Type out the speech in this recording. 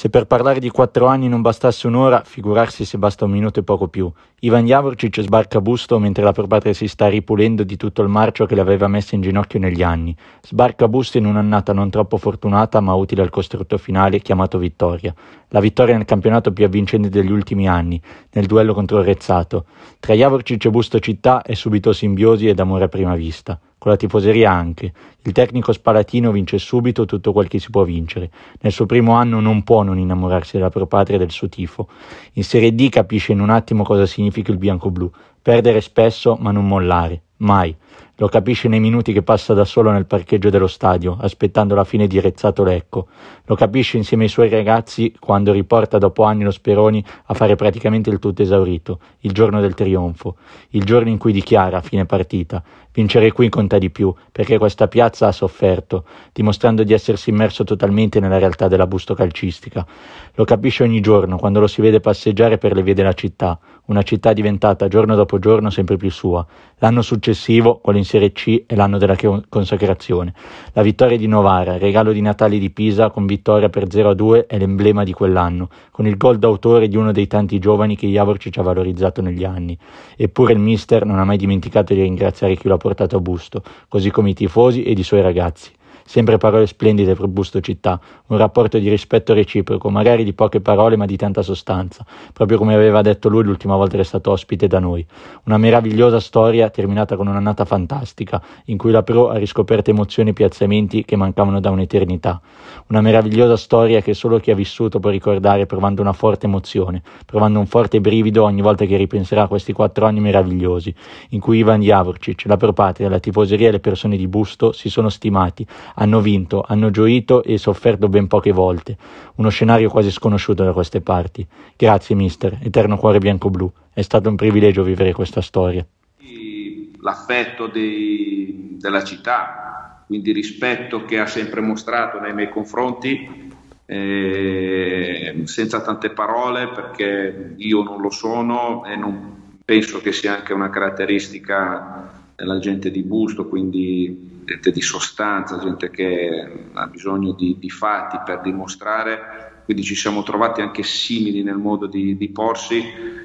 Se per parlare di quattro anni non bastasse un'ora, figurarsi se basta un minuto e poco più. Ivan Javorcic sbarca a Busto mentre la propria si sta ripulendo di tutto il marcio che le aveva messa in ginocchio negli anni. Sbarca a Busto in un'annata non troppo fortunata ma utile al costrutto finale chiamato vittoria. La vittoria nel campionato più avvincente degli ultimi anni, nel duello contro il Rezzato. Tra Javorcic e Busto Città è subito simbiosi ed amore a prima vista con la tifoseria anche. Il tecnico spalatino vince subito tutto quel che si può vincere. Nel suo primo anno non può non innamorarsi della propria patria e del suo tifo. In Serie D capisce in un attimo cosa significa il bianco-blu. Perdere spesso, ma non mollare. Mai. Lo capisce nei minuti che passa da solo nel parcheggio dello stadio, aspettando la fine di Rezzato Lecco. Lo capisce insieme ai suoi ragazzi quando riporta dopo anni lo Speroni a fare praticamente il tutto esaurito, il giorno del trionfo, il giorno in cui dichiara, a fine partita, vincere qui conta di più, perché questa piazza ha sofferto, dimostrando di essersi immerso totalmente nella realtà della busto calcistica. Lo capisce ogni giorno quando lo si vede passeggiare per le vie della città, una città diventata giorno dopo giorno sempre più sua. L'anno successivo, con l'insegnamento Serie C e l'anno della consacrazione. La vittoria di Novara, regalo di Natale di Pisa con vittoria per 0-2 è l'emblema di quell'anno, con il gol d'autore di uno dei tanti giovani che Javorcic ha valorizzato negli anni. Eppure il mister non ha mai dimenticato di ringraziare chi lo ha portato a busto, così come i tifosi ed i suoi ragazzi. Sempre parole splendide per Busto Città, un rapporto di rispetto reciproco, magari di poche parole ma di tanta sostanza, proprio come aveva detto lui l'ultima volta che è stato ospite da noi. Una meravigliosa storia terminata con un'annata fantastica, in cui la Pro ha riscoperto emozioni e piazzamenti che mancavano da un'eternità. Una meravigliosa storia che solo chi ha vissuto può ricordare provando una forte emozione, provando un forte brivido ogni volta che ripenserà a questi quattro anni meravigliosi, in cui Ivan Javorcic, la Pro patria, la tifoseria e le persone di Busto si sono stimati, hanno vinto, hanno gioito e sofferto ben poche volte. Uno scenario quasi sconosciuto da queste parti. Grazie, mister, eterno cuore bianco-blu. È stato un privilegio vivere questa storia. L'affetto dei, della città, quindi rispetto che ha sempre mostrato nei miei confronti, eh, senza tante parole perché io non lo sono e non penso che sia anche una caratteristica la gente di busto, quindi gente di sostanza, gente che ha bisogno di, di, fatti per dimostrare, quindi ci siamo trovati anche simili nel modo di, di porsi